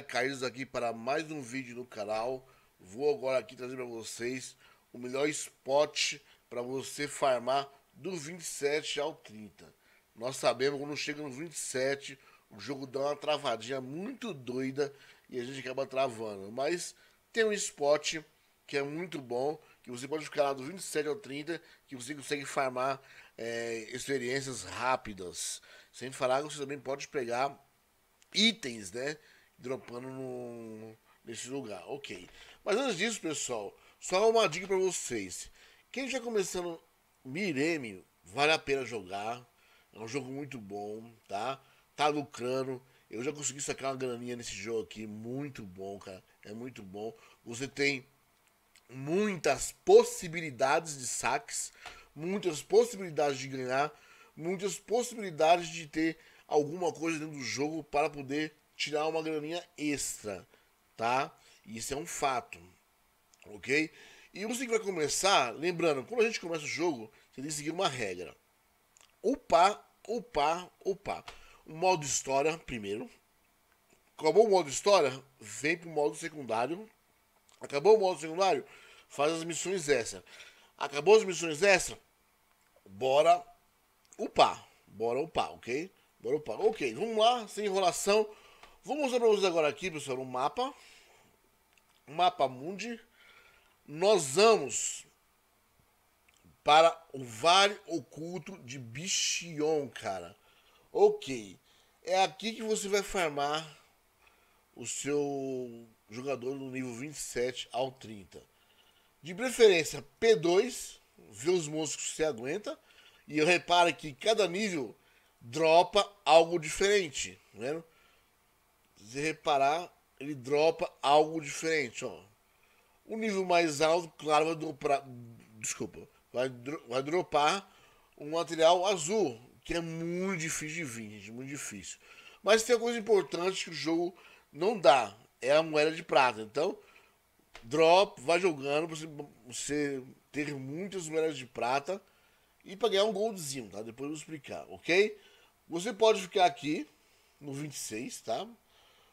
galera, caídos aqui para mais um vídeo no canal. Vou agora aqui trazer para vocês o melhor spot para você farmar do 27 ao 30. Nós sabemos quando chega no 27, o jogo dá uma travadinha muito doida e a gente acaba travando. Mas tem um spot que é muito bom, que você pode ficar lá do 27 ao 30, que você consegue farmar é, experiências rápidas. Sem falar que você também pode pegar itens, né? dropando no, nesse lugar. Ok. Mas antes disso, pessoal, só uma dica para vocês. Quem já começando Miremi, vale a pena jogar. É um jogo muito bom, tá? Tá lucrando. Eu já consegui sacar uma graninha nesse jogo aqui. Muito bom, cara. É muito bom. Você tem muitas possibilidades de saques, muitas possibilidades de ganhar, muitas possibilidades de ter alguma coisa dentro do jogo para poder tirar uma graninha extra, tá? Isso é um fato, ok? E você que vai começar, lembrando, quando a gente começa o jogo, você tem que seguir uma regra. Upar, upar, upar. O modo história primeiro. Acabou o modo história, vem pro modo secundário. Acabou o modo secundário, faz as missões extra. Acabou as missões extra, bora upar. Bora upar, ok? Bora upar. Ok, vamos lá, sem enrolação. Vou mostrar para vocês agora aqui, pessoal, um mapa. mapa mundi. Nós vamos para o Vale Oculto de Bichion, cara. Ok. É aqui que você vai farmar o seu jogador no nível 27 ao 30. De preferência, P2. Ver os monstros que você aguenta. E repara que cada nível dropa algo diferente. Tá né? vendo? Se reparar, ele dropa algo diferente, ó. O nível mais alto, claro, vai dropar. Desculpa. Vai, vai dropar um material azul, que é muito difícil de vir, gente. Muito difícil. Mas tem uma coisa importante que o jogo não dá. É a moeda de prata. Então, drop, vai jogando pra você, você ter muitas moedas de prata e pra ganhar um goldzinho, tá? Depois eu vou explicar, ok? Você pode ficar aqui no 26, tá?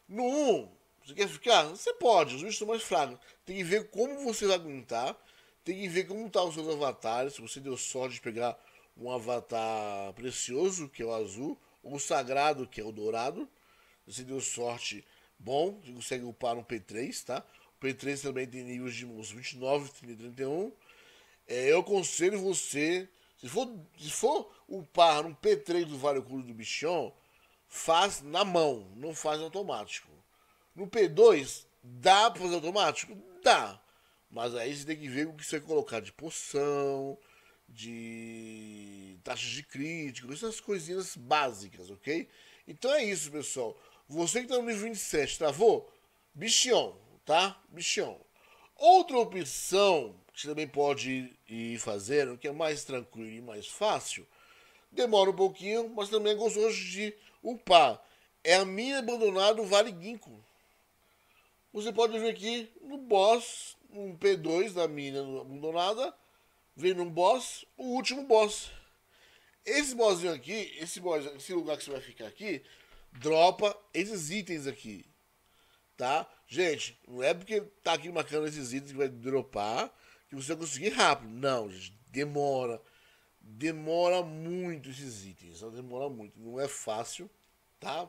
No 1, um, você quer ficar? Você pode, os bichos estão mais fracos. Tem que ver como você vai aguentar, tem que ver como tá os seus avatares, se você deu sorte de pegar um avatar precioso, que é o azul, ou sagrado, que é o dourado. Se deu sorte, bom, você consegue upar um P3, tá? O P3 também tem níveis de uns 29, 30, 31. É, eu aconselho você, se for, se for upar um P3 do Vale Oculto do Bichão faz na mão, não faz automático. No P2, dá para fazer automático? Dá. Mas aí você tem que ver o que você colocar de poção, de taxas de crítico, essas coisinhas básicas, ok? Então é isso, pessoal. Você que está no nível 27, travou? Bichão, tá? Bichão. Outra opção que você também pode ir fazendo, que é mais tranquilo e mais fácil, demora um pouquinho, mas também é gostoso de upar. É a mina abandonada Vale Ginkgo. Você pode ver aqui no boss, um P2 da mina abandonada, vem num boss, o último boss. Esse bossinho aqui, esse, boss, esse lugar que você vai ficar aqui, dropa esses itens aqui, tá? Gente, não é porque tá aqui marcando esses itens que vai dropar que você vai conseguir rápido. Não, gente, demora demora muito esses itens, tá? demora muito, não é fácil, tá?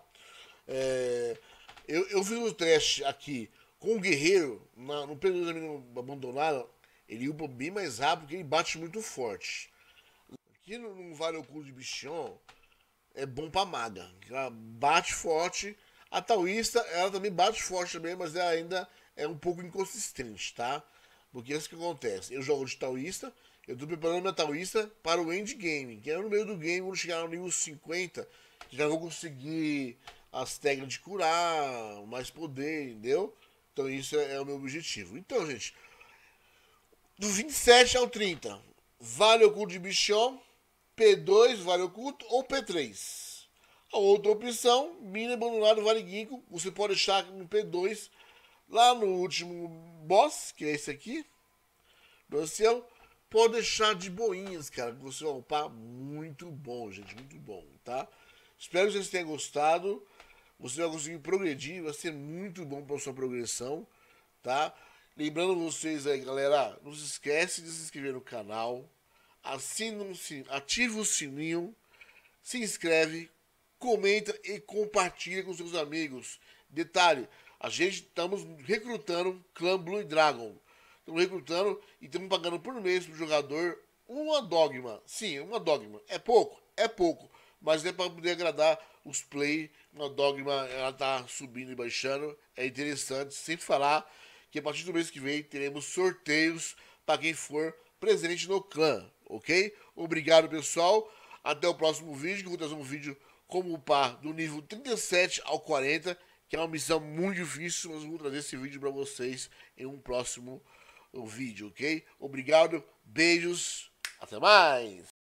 É, eu, eu fiz o teste aqui com o Guerreiro, na, no período abandonado, ele upa bem mais rápido porque ele bate muito forte. Aqui no, no Vale Oculto de Bichão é bom pra maga, ela bate forte. A Taoísta, ela também bate forte também, mas ela ainda é um pouco inconsistente, tá? Porque é isso que acontece. Eu jogo de Taoísta, eu estou preparando minha Metalista para o endgame, que é no meio do game, quando chegar no nível 50, já vou conseguir as técnicas de curar, mais poder, entendeu? Então isso é, é o meu objetivo. Então, gente, do 27 ao 30, vale oculto de bichão, P2 vale oculto ou P3. A outra opção, mina abandonado vale guinco, você pode estar no P2 lá no último boss, que é esse aqui, do ancião, Pode deixar de boinhas, cara. Você vai par muito bom, gente. Muito bom, tá? Espero que vocês tenham gostado. Você vai conseguir progredir, vai ser muito bom para sua progressão, tá? Lembrando vocês aí, galera, não se esquece de se inscrever no canal, assina um, ativa o sininho, se inscreve, comenta e compartilha com seus amigos. Detalhe, a gente estamos recrutando clã Blue Dragon estamos recrutando e estamos pagando por mês para o jogador uma dogma. Sim, uma dogma. É pouco? É pouco. Mas é para poder agradar os play. Uma dogma, ela está subindo e baixando. É interessante. Sem falar que a partir do mês que vem teremos sorteios para quem for presente no clã. Ok? Obrigado, pessoal. Até o próximo vídeo, que eu vou trazer um vídeo como o par do nível 37 ao 40, que é uma missão muito difícil, mas eu vou trazer esse vídeo para vocês em um próximo vídeo o vídeo, ok? Obrigado, beijos, até mais!